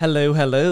Hello, hello.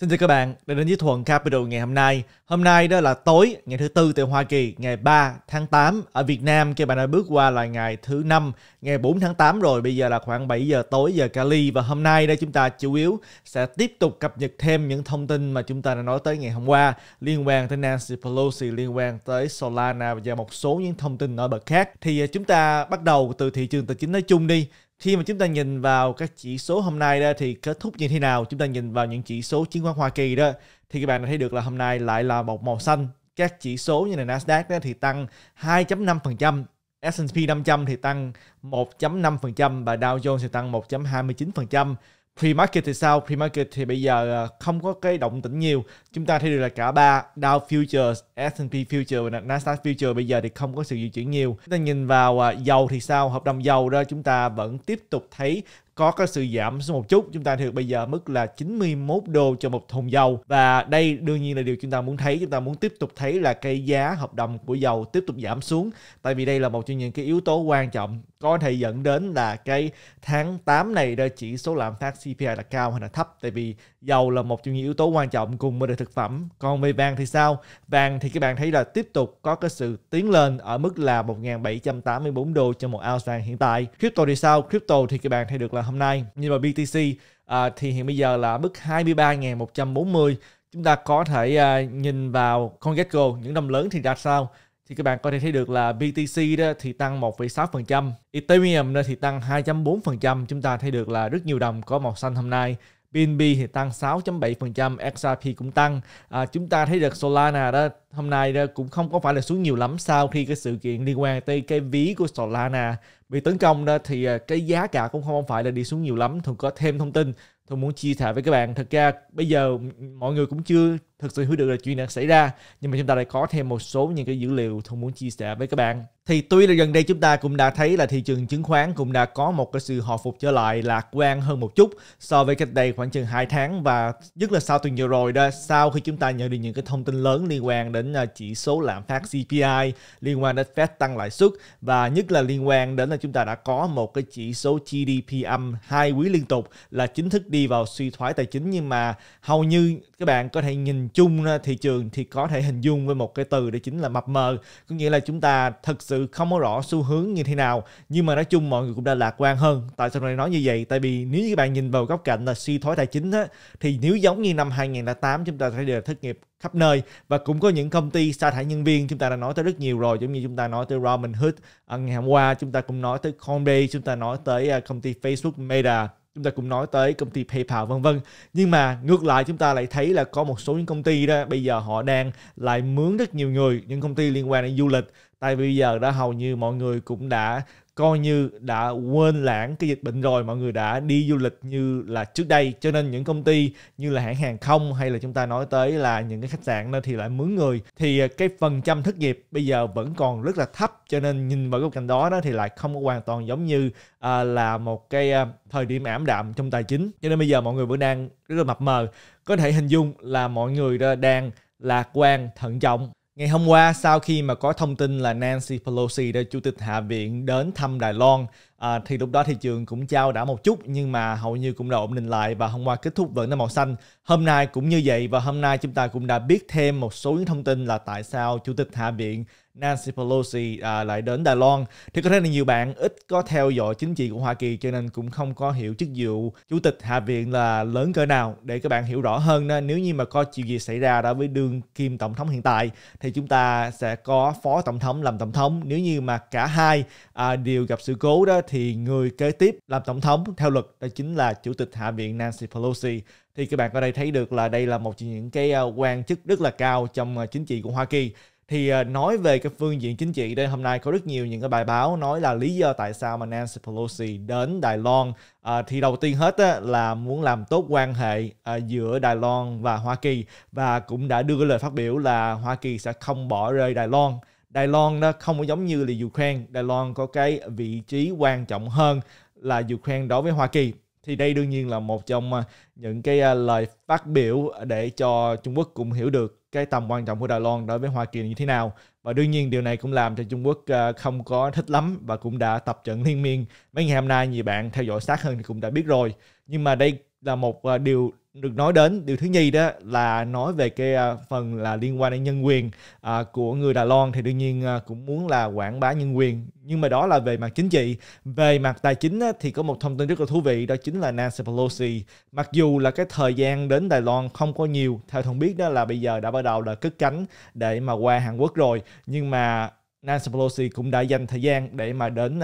Xin chào các bạn đã đến với Thuận Capital ngày hôm nay. Hôm nay đó là tối ngày thứ tư tại Hoa Kỳ, ngày 3 tháng 8 ở Việt Nam. Các bạn đã bước qua là ngày thứ năm, ngày 4 tháng 8 rồi. Bây giờ là khoảng 7 giờ tối giờ Cali và hôm nay đây chúng ta chủ yếu sẽ tiếp tục cập nhật thêm những thông tin mà chúng ta đã nói tới ngày hôm qua liên quan tới Nancy Pelosi, liên quan tới Solana và một số những thông tin nổi bật khác. Thì à, chúng ta bắt đầu từ thị trường tài chính nói chung đi khi mà chúng ta nhìn vào các chỉ số hôm nay đó thì kết thúc như thế nào chúng ta nhìn vào những chỉ số chứng khoán Hoa Kỳ đó thì các bạn thấy được là hôm nay lại là một màu xanh các chỉ số như là Nasdaq đó thì tăng 2.5% S&P 500 thì tăng 1.5% và Dow Jones thì tăng 1.29%. Pre-market thì sao? Pre-market thì bây giờ à, không có cái động tĩnh nhiều. Chúng ta thấy được là cả ba Dow Futures, S&P Futures và Nasdaq Futures bây giờ thì không có sự di chuyển nhiều. Chúng ta nhìn vào à, dầu thì sao? Hợp đồng dầu đó chúng ta vẫn tiếp tục thấy có cái sự giảm xuống một chút chúng ta được bây giờ mức là 91 đô cho một thùng dầu và đây đương nhiên là điều chúng ta muốn thấy chúng ta muốn tiếp tục thấy là cái giá hợp đồng của dầu tiếp tục giảm xuống tại vì đây là một trong những cái yếu tố quan trọng có thể dẫn đến là cái tháng 8 này đó chỉ số lạm phát CPI là cao hay là thấp tại vì dầu là một trong những yếu tố quan trọng cùng với thực phẩm. Còn về vàng thì sao? Vàng thì các bạn thấy là tiếp tục có cái sự tiến lên ở mức là 1.784 đô cho một ounce vàng hiện tại. Crypto thì sao? Crypto thì các bạn thấy được là hôm nay nhưng mà BTC à, thì hiện bây giờ là mức 23.140 chúng ta có thể à, nhìn vào CoinGecko những năm lớn thì ra sao thì các bạn có thể thấy được là BTC đó thì tăng 1,6%, Ethereum đó thì tăng 2.4%. Chúng ta thấy được là rất nhiều đồng có màu xanh hôm nay. BNB thì tăng 6.7%, XRP cũng tăng. À, chúng ta thấy được Solana đó hôm nay đó cũng không có phải là xuống nhiều lắm sau khi cái sự kiện liên quan tới cái ví của Solana bị tấn công đó thì à, cái giá cả cũng không phải là đi xuống nhiều lắm. Thường có thêm thông tin tôi muốn chia sẻ với các bạn. Thật ra bây giờ mọi người cũng chưa thực sự hiểu được là chuyện đã xảy ra nhưng mà chúng ta lại có thêm một số những cái dữ liệu thông muốn chia sẻ với các bạn thì tuy là gần đây chúng ta cũng đã thấy là thị trường chứng khoán cũng đã có một cái sự hồi phục trở lại lạc quan hơn một chút so với cách đây khoảng chừng 2 tháng và nhất là sau tuần vừa rồi đó sau khi chúng ta nhận được những cái thông tin lớn liên quan đến à, chỉ số lạm phát CPI liên quan đến Fed tăng lãi suất và nhất là liên quan đến là chúng ta đã có một cái chỉ số GDP âm hai quý liên tục là chính thức đi vào suy thoái tài chính nhưng mà hầu như các bạn có thể nhìn chung thị trường thì có thể hình dung với một cái từ đó chính là mập mờ có nghĩa là chúng ta thực sự không có rõ xu hướng như thế nào nhưng mà nói chung mọi người cũng đã lạc quan hơn tại sao lại nói như vậy tại vì nếu như các bạn nhìn vào góc cạnh là suy thoái tài chính á, thì nếu giống như năm 2008 chúng ta thấy đều thất nghiệp khắp nơi và cũng có những công ty sa thải nhân viên chúng ta đã nói tới rất nhiều rồi giống như chúng ta nói tới Robinhood à, ngày hôm qua chúng ta cũng nói tới Coinbase chúng ta nói tới à, công ty Facebook Meta chúng ta cũng nói tới công ty PayPal vân vân nhưng mà ngược lại chúng ta lại thấy là có một số những công ty đó bây giờ họ đang lại mướn rất nhiều người những công ty liên quan đến du lịch tại vì bây giờ đã hầu như mọi người cũng đã coi như đã quên lãng cái dịch bệnh rồi mọi người đã đi du lịch như là trước đây cho nên những công ty như là hãng hàng không hay là chúng ta nói tới là những cái khách sạn nơi thì lại mướn người thì à, cái phần trăm thất nghiệp bây giờ vẫn còn rất là thấp cho nên nhìn vào góc cạnh đó đó thì lại không hoàn toàn giống như à, là một cái à, thời điểm ảm đạm trong tài chính cho nên bây giờ mọi người vẫn đang rất là mập mờ có thể hình dung là mọi người đang lạc quan thận trọng Ngày hôm qua, sau khi mà có thông tin là Nancy Pelosi, đã Chủ tịch Hạ viện đến thăm Đài Loan, À, thì lúc đó thị trường cũng trao đảo một chút nhưng mà hầu như cũng đã ổn định lại và hôm qua kết thúc vẫn là màu xanh. Hôm nay cũng như vậy và hôm nay chúng ta cũng đã biết thêm một số những thông tin là tại sao Chủ tịch Hạ viện Nancy Pelosi à, lại đến Đài Loan. Thì có thể là nhiều bạn ít có theo dõi chính trị của Hoa Kỳ cho nên cũng không có hiểu chức vụ Chủ tịch Hạ viện là lớn cỡ nào để các bạn hiểu rõ hơn đó. Nếu như mà có chuyện gì xảy ra đối với đương kim tổng thống hiện tại thì chúng ta sẽ có phó tổng thống làm tổng thống. Nếu như mà cả hai à, đều gặp sự cố đó thì thì người kế tiếp làm tổng thống theo luật đó chính là chủ tịch hạ viện Nancy Pelosi thì các bạn ở đây thấy được là đây là một trong những cái ờ, quan chức rất là cao trong ờ, chính trị của Hoa Kỳ thì ờ, nói về cái phương diện chính trị đây hôm nay có rất nhiều những cái bài báo nói là lý do tại sao mà Nancy Pelosi đến Đài Loan à, thì đầu tiên hết á, là muốn làm tốt quan hệ à, giữa Đài Loan và Hoa Kỳ và cũng đã đưa cái lời phát biểu là Hoa Kỳ sẽ không bỏ rơi Đài Loan Đài Loan nó không có giống như là Ukraine. Đài Loan có cái vị trí quan trọng hơn là Ukraine đối với Hoa Kỳ. Thì đây đương nhiên là một trong à, những cái à, lời phát biểu để cho Trung Quốc cũng hiểu được cái tầm quan trọng của Đài Loan đối với Hoa Kỳ như thế nào. Và đương nhiên điều này cũng làm cho Trung Quốc à, không có thích lắm và cũng đã tập trận liên miên. Mấy ngày hôm nay nhiều bạn theo dõi sát hơn thì cũng đã biết rồi. Nhưng mà đây là một điều được nói đến điều thứ nhì đó là nói về cái à, phần là liên quan đến nhân quyền à, của người Đài Loan thì đương nhiên à, cũng muốn là quảng bá nhân quyền nhưng mà đó là về mặt chính trị về mặt tài chính thì có một thông tin rất là thú vị đó chính là Nancy Pelosi mặc dù là cái thời gian đến Đài Loan không có nhiều theo thông biết đó là bây giờ đã bắt đầu là cất cánh để mà qua Hàn Quốc rồi nhưng mà Nancy Pelosi cũng đã dành thời gian để mà đến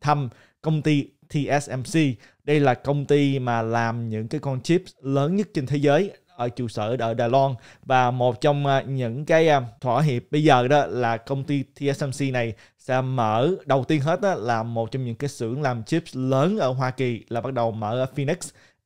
thăm công ty TSMC. Đây là công ty mà làm những cái con chip lớn nhất trên thế giới ở trụ sở ở Đài Loan và một trong à, những cái à, thỏa hiệp bây giờ đó là công ty TSMC này sẽ mở đầu tiên hết đó là một trong những cái xưởng làm chip lớn ở Hoa Kỳ là bắt đầu mở ở Phoenix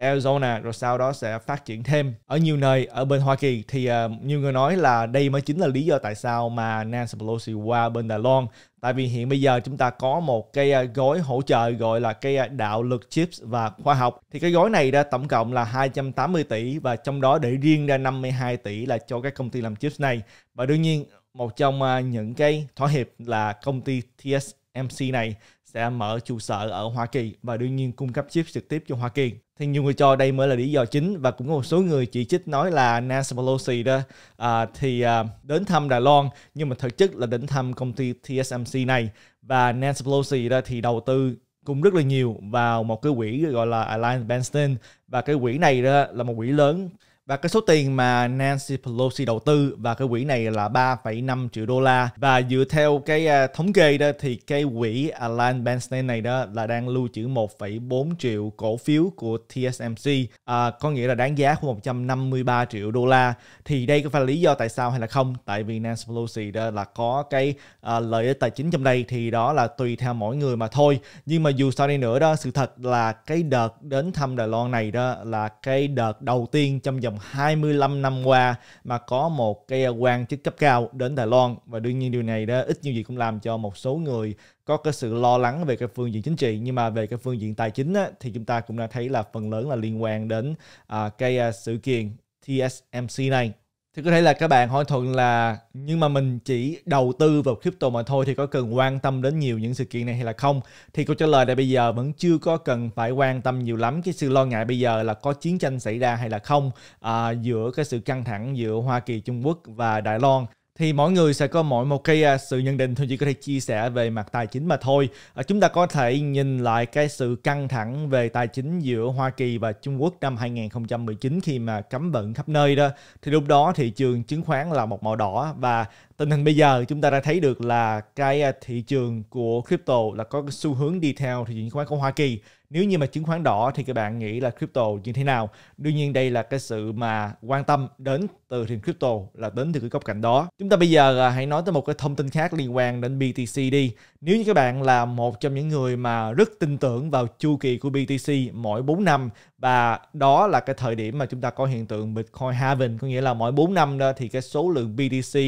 Arizona rồi sau đó sẽ phát triển thêm ở nhiều nơi ở bên Hoa Kỳ thì uh, à, nhiều người nói là đây mới chính là lý do tại sao mà Nancy Pelosi qua bên Đài Loan tại vì hiện bây giờ chúng ta có một cái à, gói hỗ trợ gọi là cái à, đạo lực chips và khoa học thì cái gói này đã tổng cộng là 280 tỷ và trong đó để riêng ra 52 tỷ là cho các công ty làm chips này và đương nhiên một trong à, những cái thỏa hiệp là công ty TSMC này sẽ mở trụ sở ở Hoa Kỳ và đương nhiên cung cấp chip trực tiếp cho Hoa Kỳ. Thì nhiều người cho đây mới là lý do chính và cũng có một số người chỉ trích nói là Nancy Pelosi đó à, thì à, đến thăm Đài Loan nhưng mà thực chất là đến thăm công ty TSMC này và Nancy Pelosi đó thì đầu tư cũng rất là nhiều vào một cái quỹ gọi là Alliance Bernstein và cái quỹ này đó là một quỹ lớn và cái số tiền mà Nancy Pelosi đầu tư và cái quỹ này là 3,5 triệu đô la. Và dựa theo cái à, thống kê đó thì cái quỹ Alan Bernstein này đó là đang lưu trữ 1,4 triệu cổ phiếu của TSMC, à, có nghĩa là đáng giá khoảng 153 triệu đô la. Thì đây có phải là lý do tại sao hay là không? Tại vì Nancy Pelosi đó là có cái à, lợi ích tài chính trong đây thì đó là tùy theo mỗi người mà thôi. Nhưng mà dù sao đi nữa đó, sự thật là cái đợt đến thăm Đài Loan này đó là cái đợt đầu tiên trong vòng vòng 25 năm qua mà có một cái à, quan chức cấp cao đến Đài Loan và đương nhiên điều này đó ít nhiều gì cũng làm cho một số người có cái sự lo lắng về cái phương diện chính trị nhưng mà về cái phương diện tài chính á, thì chúng ta cũng đã thấy là phần lớn là liên quan đến à, cái à, sự kiện TSMC này thì có thể là các bạn hỏi thuận là nhưng mà mình chỉ đầu tư vào crypto mà thôi thì có cần quan tâm đến nhiều những sự kiện này hay là không thì câu trả lời là bây giờ vẫn chưa có cần phải quan tâm nhiều lắm cái sự lo ngại bây giờ là có chiến tranh xảy ra hay là không à, giữa cái sự căng thẳng giữa hoa kỳ trung quốc và đài loan thì mọi người sẽ có mọi một cái à, sự nhận định thôi chỉ có thể chia sẻ về mặt tài chính mà thôi à, chúng ta có thể nhìn lại cái sự căng thẳng về tài chính giữa Hoa Kỳ và Trung Quốc năm 2019 khi mà cấm vận khắp nơi đó thì lúc đó thị trường chứng khoán là một màu đỏ và tình hình bây giờ chúng ta đã thấy được là cái à, thị trường của crypto là có xu hướng đi theo thị trường chứng khoán của Hoa Kỳ nếu như mà chứng khoán đỏ thì các bạn nghĩ là crypto như thế nào đương nhiên đây là cái sự mà quan tâm đến từ thị crypto là đến từ cái góc cạnh đó chúng ta bây giờ à, hãy nói tới một cái thông tin khác liên quan đến BTC đi nếu như các bạn là một trong những người mà rất tin tưởng vào chu kỳ của BTC mỗi 4 năm và đó là cái thời điểm mà chúng ta có hiện tượng Bitcoin halving có nghĩa là mỗi 4 năm đó thì cái số lượng BTC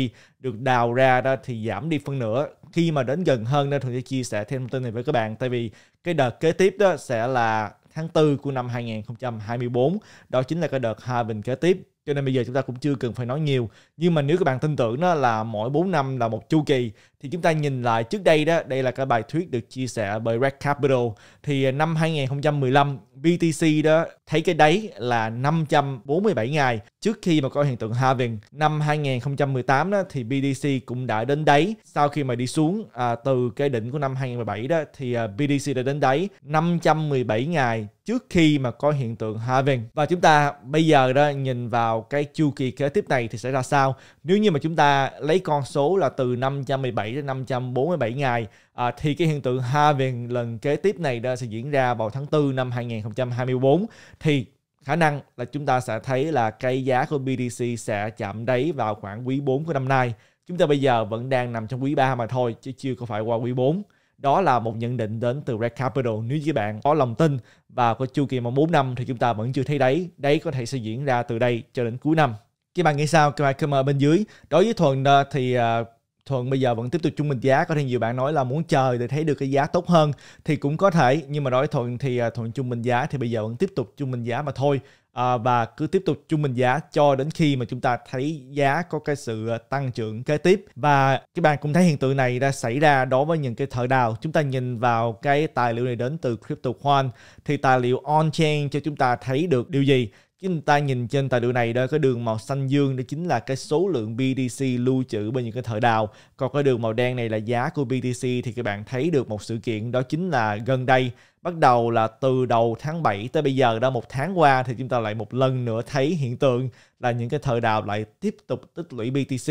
được đào ra đó thì giảm đi phân nửa khi mà đến gần hơn nên Thuận sẽ chia sẻ thêm thông tin này với các bạn tại vì cái đợt kế tiếp đó sẽ là tháng 4 của năm 2024 đó chính là cái đợt bình kế tiếp cho nên bây giờ chúng ta cũng chưa cần phải nói nhiều nhưng mà nếu các bạn tin tưởng đó là mỗi 4 năm là một chu kỳ thì chúng ta nhìn lại trước đây đó, đây là cái bài thuyết được chia sẻ bởi Red Capital thì à, năm 2015 BTC đó thấy cái đáy là 547 ngày trước khi mà có hiện tượng halving. Năm 2018 đó thì BTC cũng đã đến đáy sau khi mà đi xuống à, từ cái đỉnh của năm 2017 đó thì à, BTC đã đến đáy 517 ngày trước khi mà có hiện tượng halving. Và chúng ta bây giờ đó nhìn vào cái chu kỳ kế tiếp này thì sẽ ra sao? Nếu như mà chúng ta lấy con số là từ 517 đến 547 ngày à, thì cái hiện tượng halving lần kế tiếp này đó sẽ diễn ra vào tháng 4 năm 2024 thì khả năng là chúng ta sẽ thấy là cây giá của BTC sẽ chạm đáy vào khoảng quý 4 của năm nay. Chúng ta bây giờ vẫn đang nằm trong quý 3 mà thôi chứ chưa có phải qua quý 4. Đó là một nhận định đến từ Red Capital. Nếu như bạn có lòng tin và có chu kỳ mà 4 năm thì chúng ta vẫn chưa thấy đấy. Đấy có thể sẽ diễn ra từ đây cho đến cuối năm. Các bạn nghĩ sao? Các bạn comment bên dưới. Đối với Thuần ờ, thì ờ, Thuận bây giờ vẫn tiếp tục trung bình giá có thể nhiều bạn nói là muốn chờ để thấy được cái giá tốt hơn thì cũng có thể nhưng mà đối Thuận thì à, Thuận trung bình giá thì bây giờ vẫn tiếp tục trung bình giá mà thôi à, và cứ tiếp tục trung bình giá cho đến khi mà chúng ta thấy giá có cái sự à, tăng trưởng kế tiếp và các bạn cũng thấy hiện tượng này đã xảy ra đối với những cái thợ đào chúng ta nhìn vào cái tài liệu này đến từ crypto CryptoQuant thì tài liệu on chain cho chúng ta thấy được điều gì Chứ người ta nhìn trên tài liệu này đó cái đường màu xanh dương đó chính là cái số lượng BTC lưu trữ bên những cái thợ đào. Còn cái đường màu đen này là giá của BTC thì các bạn thấy được một sự kiện đó chính là gần đây bắt đầu là từ đầu tháng 7 tới bây giờ đó một tháng qua thì chúng ta lại một lần nữa thấy hiện tượng là những cái thời đào lại tiếp tục tích lũy BTC.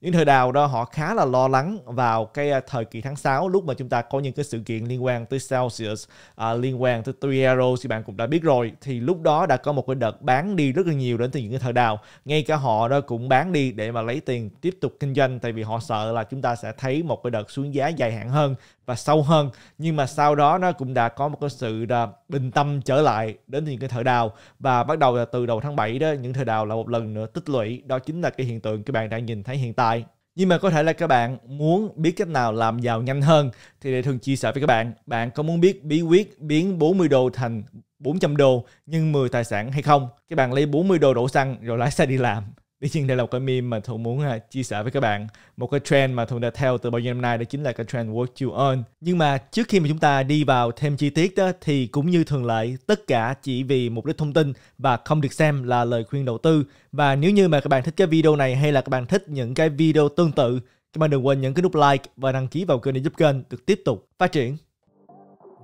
Những thời đào đó họ khá là lo lắng vào cái à, thời kỳ tháng 6 lúc mà chúng ta có những cái sự kiện liên quan tới Celsius, à, liên quan tới Three Arrows thì bạn cũng đã biết rồi. Thì lúc đó đã có một cái đợt bán đi rất là nhiều đến từ những cái thời đào. Ngay cả họ đó cũng bán đi để mà lấy tiền tiếp tục kinh doanh tại vì họ sợ là chúng ta sẽ thấy một cái đợt xuống giá dài hạn hơn và sâu hơn nhưng mà sau đó nó cũng đã có một cái sự à, bình tâm trở lại đến những cái thở đào và bắt đầu là từ đầu tháng 7 đó những thở đào là một lần nữa tích lũy đó chính là cái hiện tượng các bạn đang nhìn thấy hiện tại nhưng mà có thể là các bạn muốn biết cách nào làm giàu nhanh hơn thì để thường chia sẻ với các bạn bạn có muốn biết bí quyết biến 40 đô thành 400 đô nhưng 10 tài sản hay không các bạn lấy 40 đô đổ xăng rồi lái xe đi làm Tuy trên đây là một cái meme mà Thuận muốn à, chia sẻ với các bạn. Một cái trend mà Thuận đã theo từ bao nhiêu năm nay đó chính là cái trend work You Earn. Nhưng mà trước khi mà chúng ta đi vào thêm chi tiết đó, thì cũng như thường lệ, tất cả chỉ vì mục đích thông tin và không được xem là lời khuyên đầu tư. Và nếu như mà các bạn thích cái video này hay là các bạn thích những cái video tương tự, các bạn đừng quên nhấn cái nút like và đăng ký vào kênh để giúp kênh được tiếp tục phát triển.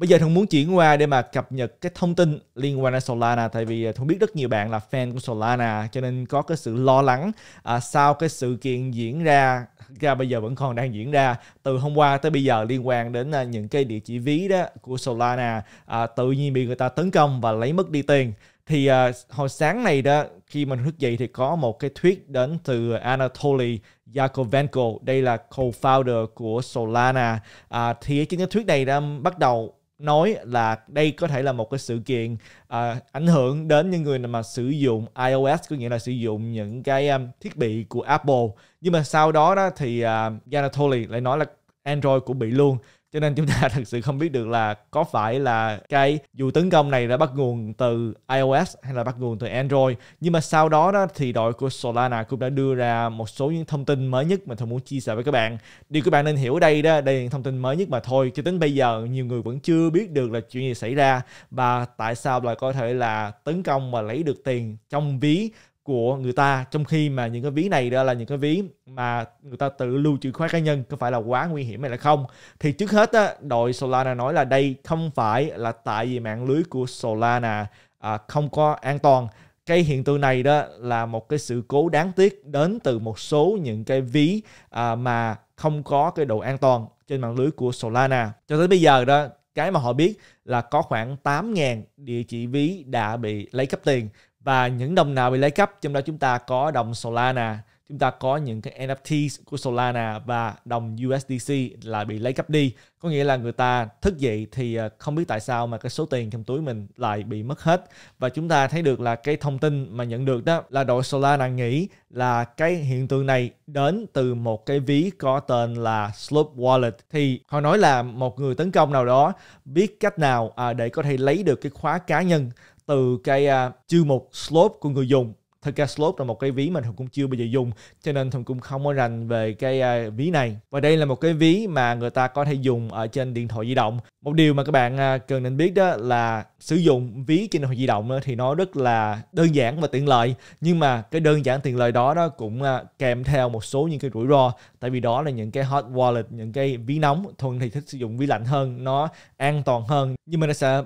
Bây giờ Thuận muốn chuyển qua để mà cập nhật cái thông tin liên quan đến Solana tại vì à, Thuận biết rất nhiều bạn là fan của Solana cho nên có cái sự lo lắng à, sau cái sự kiện diễn ra ra bây giờ vẫn còn đang diễn ra từ hôm qua tới bây giờ liên quan đến à, những cái địa chỉ ví đó của Solana à, tự nhiên bị người ta tấn công và lấy mất đi tiền thì à, hồi sáng này đó khi mình thức dậy thì có một cái tweet đến từ Anatoly Yakovenko đây là co-founder của Solana à, thì chính cái tweet này đã bắt đầu nói là đây có thể là một cái sự kiện à, ảnh hưởng đến những người mà sử dụng iOS có nghĩa là sử dụng những cái um, thiết bị của Apple nhưng mà sau đó đó thì uh, à, Yanatoli lại nói là Android cũng bị luôn cho nên chúng ta thực sự không biết được là có phải là cái dù tấn công này đã bắt nguồn từ iOS hay là bắt nguồn từ Android nhưng mà sau đó đó thì đội của Solana cũng đã đưa ra một số những thông tin mới nhất mà tôi muốn chia sẻ với các bạn điều các bạn nên hiểu ở đây đó đây là những thông tin mới nhất mà thôi cho đến bây giờ nhiều người vẫn chưa biết được là chuyện gì xảy ra và tại sao lại có thể là tấn công và lấy được tiền trong ví của người ta trong khi mà những cái ví này đó là những cái ví mà người ta tự lưu trữ khóa cá nhân có phải là quá nguy hiểm hay là không thì trước hết á, đội Solana nói là đây không phải là tại vì mạng lưới của Solana à, không có an toàn cái hiện tượng này đó là một cái sự cố đáng tiếc đến từ một số những cái ví à, mà không có cái độ an toàn trên mạng lưới của Solana cho tới bây giờ đó cái mà họ biết là có khoảng 8.000 địa chỉ ví đã bị lấy cắp tiền và những đồng nào bị lấy cắp trong đó chúng ta có đồng Solana chúng ta có những cái NFTs của Solana và đồng USDC là bị lấy cắp đi có nghĩa là người ta thức dậy thì ờ, không biết tại sao mà cái số tiền trong túi mình lại bị mất hết và chúng ta thấy được là cái thông tin mà nhận được đó là đội Solana nghĩ là cái hiện tượng này đến từ một cái ví có tên là Sloop Wallet thì họ nói là một người tấn công nào đó biết cách nào à, để có thể lấy được cái khóa cá nhân từ cái uh, à, chương mục slot của người dùng thực ra slot là một cái ví mà thằng cũng chưa bao giờ dùng cho nên thằng cũng không có rành về cái uh, ví này và đây là một cái ví mà người ta có thể dùng ở trên điện thoại di động một điều mà các bạn uh, cần nên biết đó là sử dụng ví trên điện thoại di động thì nó rất là đơn giản và tiện lợi nhưng mà cái đơn giản tiện lợi đó đó cũng uh, kèm theo một số những cái rủi ro tại vì đó là những cái hot wallet những cái ví nóng thuần thì thích sử dụng ví lạnh hơn nó an toàn hơn nhưng mà nó sẽ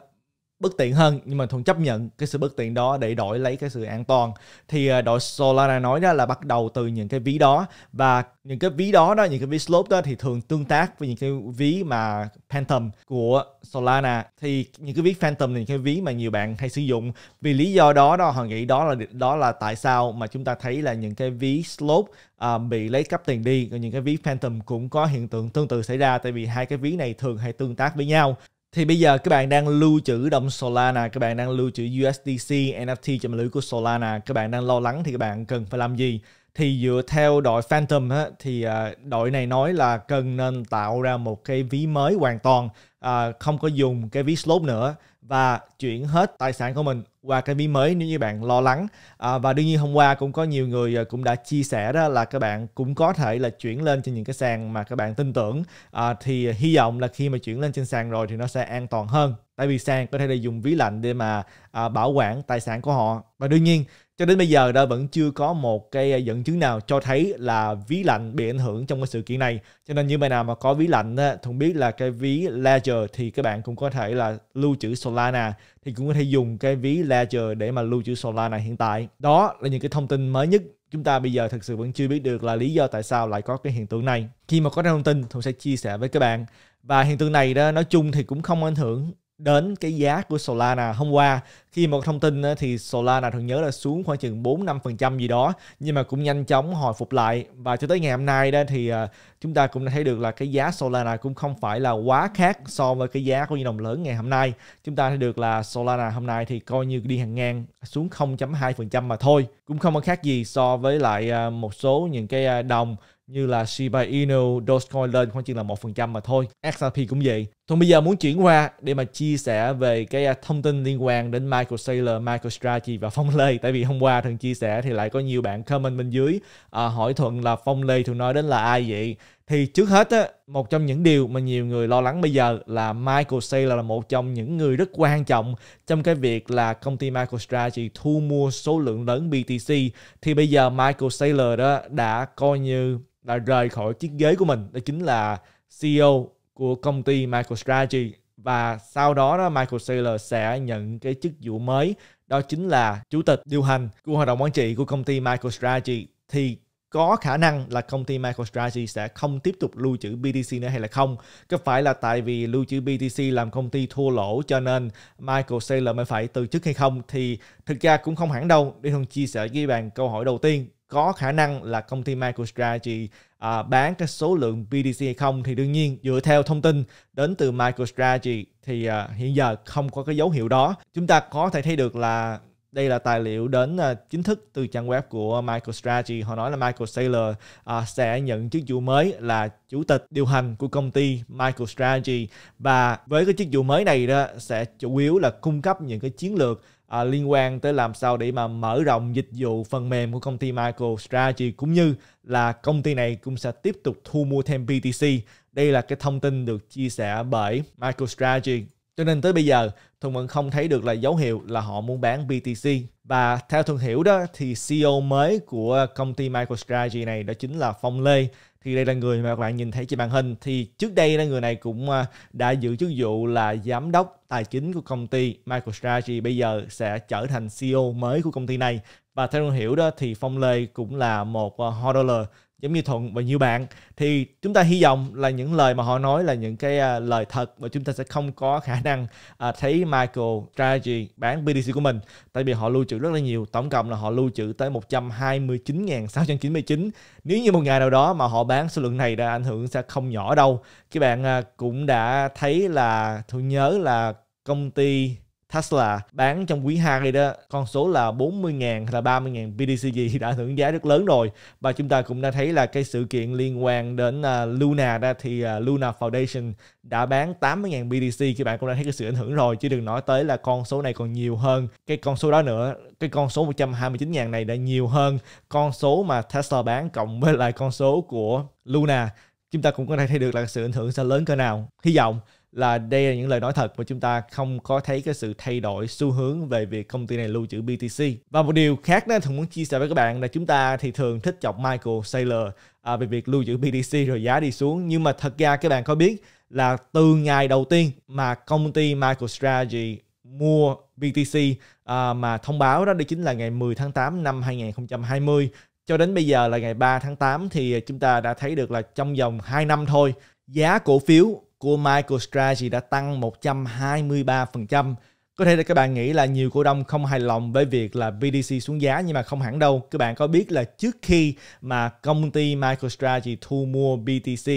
bất tiện hơn nhưng mà thuận chấp nhận cái sự bất tiện đó để đổi lấy cái sự an toàn thì ờ, đội Solana nói đó là bắt đầu từ những cái ví đó và những cái ví đó đó những cái ví slope đó thì thường tương tác với những cái ví mà phantom của Solana thì những cái ví phantom là những cái ví mà nhiều bạn hay sử dụng vì lý do đó đó họ nghĩ đó là đó là tại sao mà chúng ta thấy là những cái ví slope uh, bị lấy cắp tiền đi còn những cái ví phantom cũng có hiện tượng tương tự xảy ra tại vì hai cái ví này thường hay tương tác với nhau thì bây giờ các bạn đang lưu trữ đồng Solana, các bạn đang lưu trữ USDC, NFT trong lưới của Solana, các bạn đang lo lắng thì các bạn cần phải làm gì? Thì dựa theo đội Phantom thì à, đội này nói là cần nên tạo ra một cái ví mới hoàn toàn à, không có dùng cái ví slot nữa và chuyển hết tài sản của mình qua cái ví mới nếu như bạn lo lắng à, và đương nhiên hôm qua cũng có nhiều người à, cũng đã chia sẻ đó là các bạn cũng có thể là chuyển lên trên những cái sàn mà các bạn tin tưởng à, thì hy vọng là khi mà chuyển lên trên sàn rồi thì nó sẽ an toàn hơn tại vì sàn có thể là dùng ví lạnh để mà à, bảo quản tài sản của họ và đương nhiên cho đến bây giờ đã vẫn chưa có một cái ờ, dẫn chứng nào cho thấy là ví lạnh bị ảnh hưởng trong cái sự kiện này cho nên như bạn nào mà có ví lạnh á, biết là cái ví Ledger thì các bạn cũng có thể là lưu trữ Solana thì cũng có thể dùng cái ví Ledger để mà lưu trữ Solana hiện tại đó là những cái thông tin mới nhất chúng ta bây giờ thực sự vẫn chưa biết được là lý do tại sao lại có cái hiện tượng này khi mà có thông tin tôi sẽ chia sẻ với các bạn và hiện tượng này đó nói chung thì cũng không ảnh hưởng đến cái giá của Solana hôm qua khi một thông tin thì Solana thường nhớ là xuống khoảng chừng 4 5% gì đó nhưng mà cũng nhanh chóng hồi phục lại và cho tới ngày hôm nay đó thì à, chúng ta cũng đã thấy được là cái giá Solana cũng không phải là quá khác so với cái giá của những đồng lớn ngày hôm nay. Chúng ta thấy được là Solana hôm nay thì coi như đi hàng ngang xuống 0.2% mà thôi, cũng không có khác gì so với lại à, một số những cái à, đồng như là Shiba Inu, Dogecoin lên khoảng chừng là 1% mà thôi. XRP cũng vậy. Thôi bây giờ muốn chuyển qua để mà chia sẻ về cái à, thông tin liên quan đến Michael Saylor, Michael Strachey và Phong Lê. Tại vì hôm qua thường chia sẻ thì lại có nhiều bạn comment bên dưới à, hỏi Thuận là Phong Lê Thuận nói đến là ai vậy? Thì trước hết á, một trong những điều mà nhiều người lo lắng bây giờ là Michael Saylor là một trong những người rất quan trọng trong cái việc là công ty Michael Strachey thu mua số lượng lớn BTC. Thì bây giờ Michael Saylor đó đã coi như là rời khỏi chiếc ghế của mình, đó chính là CEO của công ty MicroStrategy và sau đó đó Michael Saylor sẽ nhận cái chức vụ mới đó chính là chủ tịch điều hành của hội đồng quản trị của công ty MicroStrategy thì có khả năng là công ty MicroStrategy sẽ không tiếp tục lưu trữ BTC nữa hay là không? Có phải là tại vì lưu trữ BTC làm công ty thua lỗ cho nên Michael Saylor mới phải từ chức hay không? Thì thực ra cũng không hẳn đâu. Để Hùng chia sẻ với bạn câu hỏi đầu tiên có khả năng là công ty MicroStrategy à, bán cái số lượng BTC hay không thì đương nhiên dựa theo thông tin đến từ MicroStrategy thì à, hiện giờ không có cái dấu hiệu đó. Chúng ta có thể thấy được là đây là tài liệu đến uh, chính thức từ trang web của MicroStrategy. Họ nói là Michael Saylor uh, sẽ nhận chức vụ mới là chủ tịch điều hành của công ty MicroStrategy và với cái chức vụ mới này đó sẽ chủ yếu là cung cấp những cái chiến lược à, liên quan tới làm sao để mà mở rộng dịch vụ phần mềm của công ty MicroStrategy cũng như là công ty này cũng sẽ tiếp tục thu mua thêm BTC. Đây là cái thông tin được chia sẻ bởi MicroStrategy cho nên tới bây giờ, Thuận vẫn không thấy được là dấu hiệu là họ muốn bán BTC. Và theo Thuận hiểu đó thì CEO mới của công ty MicroStrategy này đó chính là Phong Lê. Thì đây là người mà các bạn nhìn thấy trên màn hình. Thì trước đây là người này cũng à, đã giữ chức vụ là giám đốc tài chính của công ty MicroStrategy. Bây giờ sẽ trở thành CEO mới của công ty này. Và theo Thuận hiểu đó thì Phong Lê cũng là một à, hodler giống như thuận và nhiều bạn thì chúng ta hy vọng là những lời mà họ nói là những cái uh, lời thật và chúng ta sẽ không có khả năng uh, thấy Michael Strategy bán BTC của mình tại vì họ lưu trữ rất là nhiều tổng cộng là họ lưu trữ tới 129.699 nếu như một ngày nào đó mà họ bán số lượng này đã ảnh hưởng sẽ không nhỏ đâu các bạn uh, cũng đã thấy là tôi nhớ là công ty Tesla bán trong quý 2 đó con số là 40.000 hay là 30.000 BTC gì đã hưởng giá rất lớn rồi và chúng ta cũng đã thấy là cái sự kiện liên quan đến uh, Luna đó thì uh, Luna Foundation đã bán 80.000 BTC các bạn cũng đã thấy cái sự ảnh hưởng rồi chứ đừng nói tới là con số này còn nhiều hơn cái con số đó nữa cái con số 129.000 này đã nhiều hơn con số mà Tesla bán cộng với lại con số của Luna chúng ta cũng có thể thấy được là sự ảnh hưởng sẽ lớn cỡ nào hy vọng là đây là những lời nói thật và chúng ta không có thấy cái sự thay đổi xu hướng về việc công ty này lưu trữ BTC. Và một điều khác nữa thường muốn chia sẻ với các bạn là chúng ta thì thường thích chọc Michael Saylor à, về việc lưu trữ BTC rồi giá đi xuống nhưng mà thật ra các bạn có biết là từ ngày đầu tiên mà công ty Michael Strategy mua BTC à, mà thông báo đó đây chính là ngày 10 tháng 8 năm 2020 cho đến bây giờ là ngày 3 tháng 8 thì chúng ta đã thấy được là trong vòng 2 năm thôi giá cổ phiếu của MicroStrategy đã tăng 123%. Có thể là các bạn nghĩ là nhiều cổ đông không hài lòng với việc là BDC xuống giá nhưng mà không hẳn đâu. Các bạn có biết là trước khi mà công ty MicroStrategy thu mua BTC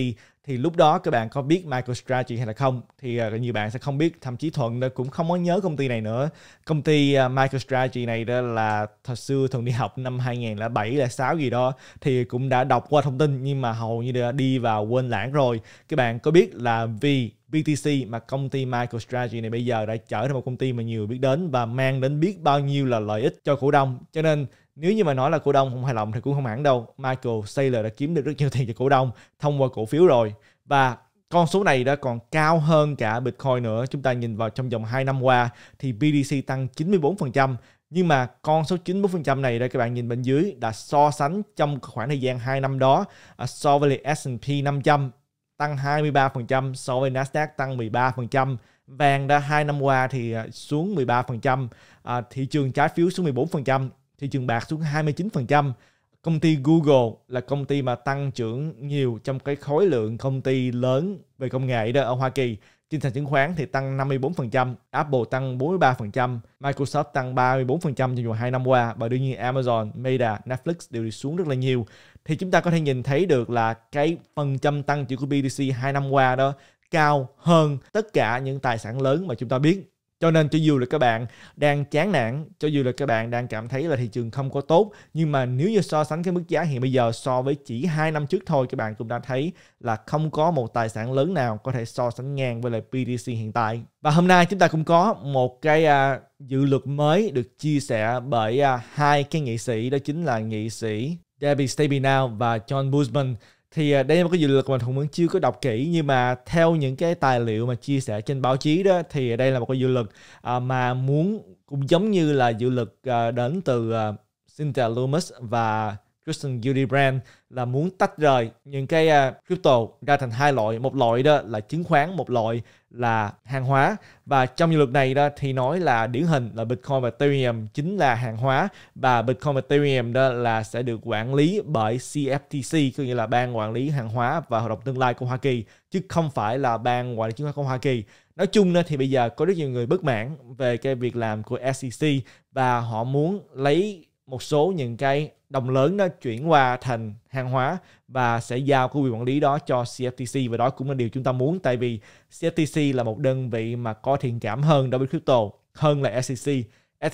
thì lúc đó các bạn có biết MicroStrategy hay là không thì à, nhiều bạn sẽ không biết thậm chí thuận đó cũng không có nhớ công ty này nữa công ty à, MicroStrategy này đó là thật xưa thuận đi học năm 2007 là 6 gì đó thì cũng đã đọc qua thông tin nhưng mà hầu như đã đi vào quên lãng rồi các bạn có biết là vì BTC mà công ty MicroStrategy này bây giờ đã trở thành một công ty mà nhiều biết đến và mang đến biết bao nhiêu là lợi ích cho cổ đông cho nên nếu như mà nói là cổ đông không hài lòng thì cũng không hẳn đâu. Michael Saylor đã kiếm được rất nhiều tiền cho cổ đông thông qua cổ phiếu rồi. Và con số này đã còn cao hơn cả Bitcoin nữa. Chúng ta nhìn vào trong vòng 2 năm qua thì BDC tăng 94%. Nhưng mà con số 94% này đây các bạn nhìn bên dưới đã so sánh trong khoảng thời gian 2 năm đó à, so với S&P 500 tăng 23%, so với Nasdaq tăng 13%, vàng đã hai năm qua thì à, xuống 13%, à, thị trường trái phiếu xuống 14%, thị trường bạc xuống 29%. Công ty Google là công ty mà tăng trưởng nhiều trong cái khối lượng công ty lớn về công nghệ đó ở Hoa Kỳ. Trên sàn chứng khoán thì tăng 54%, Apple tăng 43%, Microsoft tăng 34% trong vòng 2 năm qua và đương nhiên Amazon, Meta, Netflix đều đi xuống rất là nhiều. Thì chúng ta có thể nhìn thấy được là cái phần trăm tăng trưởng của BTC 2 năm qua đó cao hơn tất cả những tài sản lớn mà chúng ta biết cho nên cho dù là các bạn đang chán nản cho dù là các bạn đang cảm thấy là thị trường không có tốt nhưng mà nếu như so sánh cái mức giá hiện bây giờ so với chỉ hai năm trước thôi các bạn cũng đã thấy là không có một tài sản lớn nào có thể so sánh ngang với lại PDC hiện tại và hôm nay chúng ta cũng có một cái à, dự luật mới được chia sẻ bởi à, hai cái nghị sĩ đó chính là nghị sĩ Debbie Stabenow và John Boozman thì à, đây là một cái dự luật mà thùng vẫn chưa có đọc kỹ nhưng mà theo những cái tài liệu mà chia sẻ trên báo chí đó thì đây là một cái dự luật à, mà muốn cũng giống như là dự luật à, đến từ Cynthia Lumos và Christian Gillibrand là muốn tách rời những cái à, crypto ra thành hai loại một loại đó là chứng khoán một loại là hàng hóa và trong dự luật này đó thì nói là điển hình là Bitcoin và Ethereum chính là hàng hóa và Bitcoin và Ethereum đó là sẽ được quản lý bởi CFTC có nghĩa là ban quản lý hàng hóa và hợp đồng tương lai của Hoa Kỳ chứ không phải là ban quản lý chứng khoán của Hoa Kỳ nói chung đó, thì bây giờ có rất nhiều người bất mãn về cái việc làm của SEC và họ muốn lấy một số những cái đồng lớn nó chuyển qua thành hàng hóa và sẽ giao cái quyền quản lý đó cho CFTC và đó cũng là điều chúng ta muốn tại vì CFTC là một đơn vị mà có thiện cảm hơn đối với crypto hơn là SEC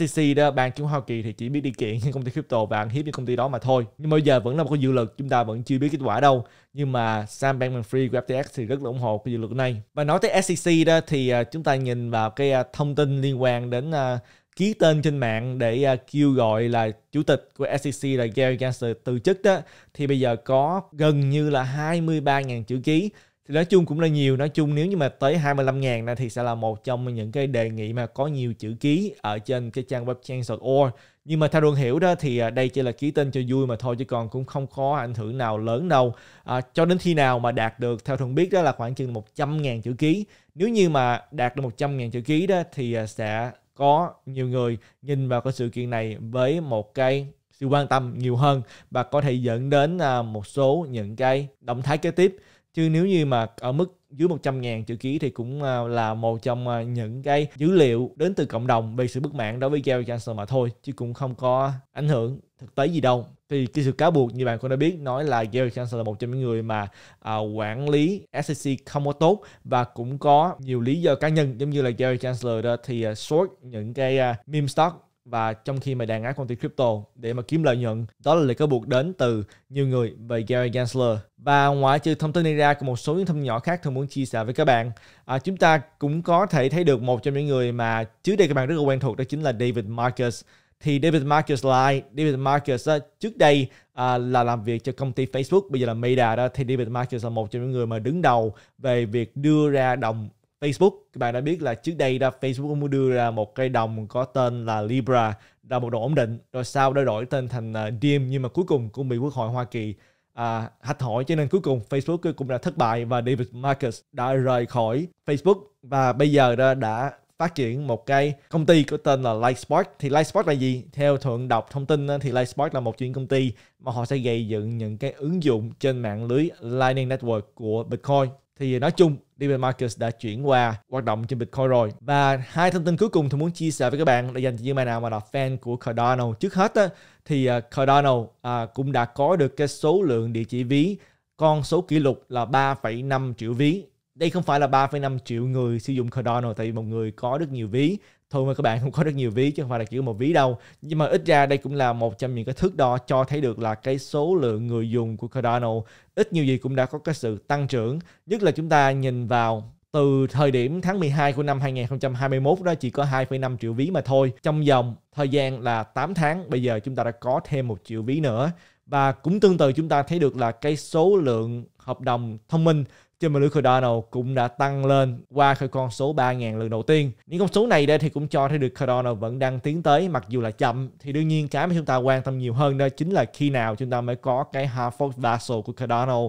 SEC đó ban chứng Hoa Kỳ thì chỉ biết đi kiện những công ty crypto và ăn hiếp những công ty đó mà thôi nhưng bây giờ vẫn là một cái dự luật chúng ta vẫn chưa biết kết quả đâu nhưng mà Sam Bankman-Fried của FTX thì rất là ủng hộ cái dự luật này và nói tới SEC đó thì à, chúng ta nhìn vào cái à, thông tin liên quan đến à, ký tên trên mạng để uh, kêu gọi là chủ tịch của SEC là Gary Gensler từ chức đó thì bây giờ có gần như là 23.000 chữ ký thì nói chung cũng là nhiều nói chung nếu như mà tới 25.000 này thì sẽ là một trong những cái đề nghị mà có nhiều chữ ký ở trên cái trang web change.org nhưng mà theo đường hiểu đó thì à, đây chỉ là ký tên cho vui mà thôi chứ còn cũng không có ảnh hưởng nào lớn đâu à, cho đến khi nào mà đạt được theo thường biết đó là khoảng chừng 100.000 chữ ký nếu như mà đạt được 100.000 chữ ký đó thì à, sẽ có nhiều người nhìn vào cái sự kiện này với một cái sự quan tâm nhiều hơn và có thể dẫn đến à, một số những cái động thái kế tiếp chứ nếu như mà ở mức dưới 100 ngàn chữ ký thì cũng à, là một trong à, những cái dữ liệu đến từ cộng đồng về sự bất mãn đối với Gary Johnson mà thôi chứ cũng không có ảnh hưởng thực tế gì đâu thì cái sự cáo buộc như bạn cũng đã biết nói là Gary Johnson là một trong những người mà à, quản lý SEC không có tốt và cũng có nhiều lý do cá nhân giống như là Gary Chancellor đó thì uh, short những cái uh, meme stock và trong khi mà đàn áp công ty crypto để mà kiếm lợi nhuận đó là lời cáo buộc đến từ nhiều người về Gary Gensler và ngoại trừ thông tin này ra còn một số những thông tin nhỏ khác tôi muốn chia sẻ với các bạn à, chúng ta cũng có thể thấy được một trong những người mà trước đây các bạn rất là quen thuộc đó chính là David Marcus thì David Marcus lại David Marcus đó, trước đây à, là làm việc cho công ty Facebook, bây giờ là Meta đó. Thì David Marcus là một trong những người mà đứng đầu về việc đưa ra đồng Facebook. Các bạn đã biết là trước đây đó Facebook muốn đưa ra một cây đồng có tên là Libra là một đồng ổn định. Rồi sau đó đổi tên thành uh, Diem nhưng mà cuối cùng cũng bị Quốc hội Hoa Kỳ à, hạch hỏi cho nên cuối cùng Facebook cũng đã thất bại và David Marcus đã rời khỏi Facebook và bây giờ đã, đã phát triển một cái công ty có tên là Lightsport thì Lightsport là gì theo thuận đọc thông tin thì Lightsport là một chuyên công ty mà họ sẽ gây dựng những cái ứng dụng trên mạng lưới Lightning Network của Bitcoin thì nói chung David Marcus đã chuyển qua hoạt động trên Bitcoin rồi và hai thông tin cuối cùng tôi muốn chia sẻ với các bạn là dành cho những bạn nào mà là fan của Cardano trước hết á, thì à, Cardano à, cũng đã có được cái số lượng địa chỉ ví con số kỷ lục là 3,5 triệu ví đây không phải là 3,5 triệu người sử dụng Cardano tại vì một người có rất nhiều ví thôi mà các bạn không có rất nhiều ví chứ không phải là chỉ một ví đâu nhưng mà ít ra đây cũng là một trong những cái thước đo cho thấy được là cái số lượng người dùng của Cardano ít nhiều gì cũng đã có cái sự tăng trưởng nhất là chúng ta nhìn vào từ thời điểm tháng 12 của năm 2021 đó chỉ có 2,5 triệu ví mà thôi. Trong vòng thời gian là 8 tháng, bây giờ chúng ta đã có thêm một triệu ví nữa. Và cũng tương tự chúng ta thấy được là cái số lượng hợp đồng thông minh trên lưới Cardano cũng đã tăng lên qua khởi con số 3.000 lần đầu tiên. Những con số này đây thì cũng cho thấy được Cardano vẫn đang tiến tới mặc dù là chậm thì đương nhiên cái mà chúng ta quan tâm nhiều hơn đó chính là khi nào chúng ta mới có cái half fork Basel của Cardano.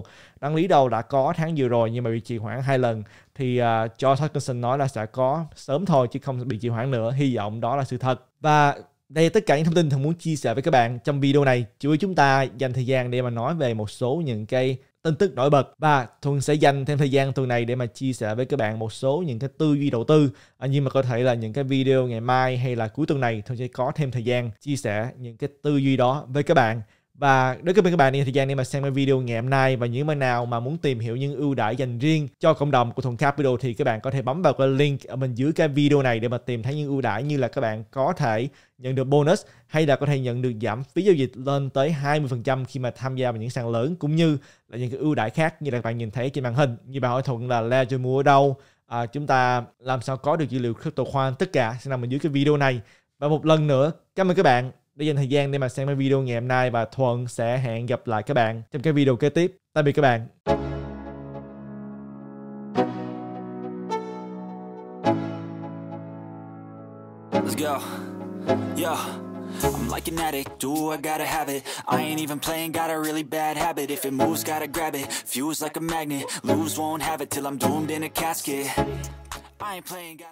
Đáng lý đầu đã có tháng vừa rồi nhưng mà bị trì hoãn hai lần thì uh, George Hutchinson nói là sẽ có sớm thôi chứ không bị trì hoãn nữa. Hy vọng đó là sự thật. Và đây là tất cả những thông tin thằng muốn chia sẻ với các bạn trong video này. Chủ yếu chúng ta dành thời gian để mà nói về một số những cái tin tức nổi bật và Thuần sẽ dành thêm thời gian tuần này để mà chia sẻ với các bạn một số những cái tư duy đầu tư à, nhưng mà có thể là những cái video ngày mai hay là cuối tuần này Thuần sẽ có thêm thời gian chia sẻ những cái tư duy đó với các bạn và đối với bên các bạn dành thời gian để mà xem cái video ngày hôm nay và những bạn nào mà muốn tìm hiểu những ưu đãi dành riêng cho cộng đồng của Thuận Capital thì các bạn có thể bấm vào cái link ở bên dưới cái video này để mà tìm thấy những ưu đãi như là các bạn có thể nhận được bonus hay là có thể nhận được giảm phí giao dịch lên tới 20% khi mà tham gia vào những sàn lớn cũng như là những cái ưu đãi khác như là các bạn nhìn thấy trên màn hình như bạn hỏi Thuận là cho mua ở đâu à, chúng ta làm sao có được dữ liệu crypto khoan tất cả sẽ nằm ở dưới cái video này và một lần nữa cảm ơn các bạn để dành thời gian để mà xem cái video ngày hôm nay và Thuận sẽ hẹn gặp lại các bạn trong cái video kế tiếp. Tạm biệt các bạn. go. Yo. I'm like an addict, do I gotta have it I ain't even playing, got a really bad habit If it moves, gotta grab it, fuse like a magnet Lose, won't have it till I'm doomed in a casket I ain't playing, gotta